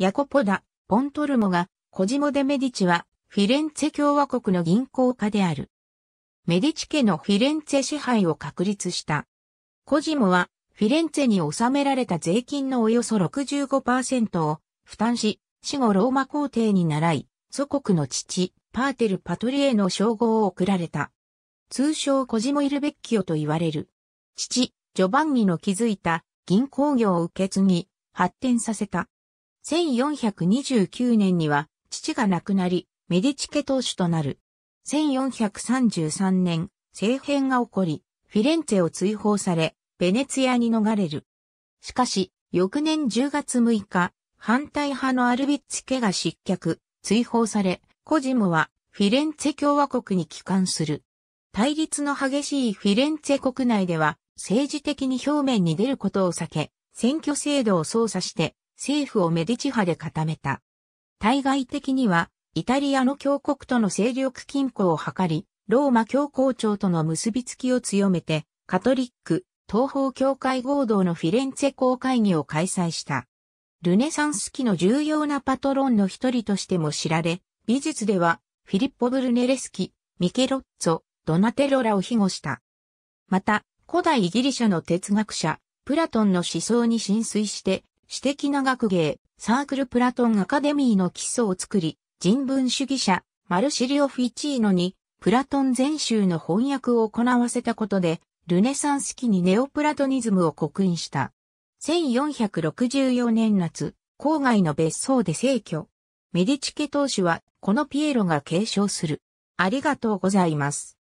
ヤコポダ、ポントルモが、コジモ・デ・メディチは、フィレンツェ共和国の銀行家である。メディチ家のフィレンツェ支配を確立した。コジモは、フィレンツェに納められた税金のおよそ65%を負担し、死後ローマ皇帝に倣い、祖国の父、パーテル・パトリエの称号を贈られた。通称コジモ・イルベッキオと言われる。父、ジョバンニの築いた銀行業を受け継ぎ、発展させた。1429年には父が亡くなり、メディチ家当主となる。1433年、政変が起こり、フィレンツェを追放され、ベネツィアに逃れる。しかし、翌年10月6日、反対派のアルビッツ家が失脚、追放され、コジムはフィレンツェ共和国に帰還する。対立の激しいフィレンツェ国内では、政治的に表面に出ることを避け、選挙制度を操作して、政府をメディチ派で固めた。対外的には、イタリアの教国との勢力均衡を図り、ローマ教皇庁との結びつきを強めて、カトリック、東方教会合同のフィレンツェ公会議を開催した。ルネサンス期の重要なパトロンの一人としても知られ、美術では、フィリッポ・ブルネレスキ、ミケロッツォ、ドナテロラを庇護した。また、古代ギリシャの哲学者、プラトンの思想に浸水して、私的な学芸、サークルプラトンアカデミーの基礎を作り、人文主義者、マルシリオ・フィチーノに、プラトン全集の翻訳を行わせたことで、ルネサンス期にネオプラトニズムを刻印した。1464年夏、郊外の別荘で逝去。メディチケ当主は、このピエロが継承する。ありがとうございます。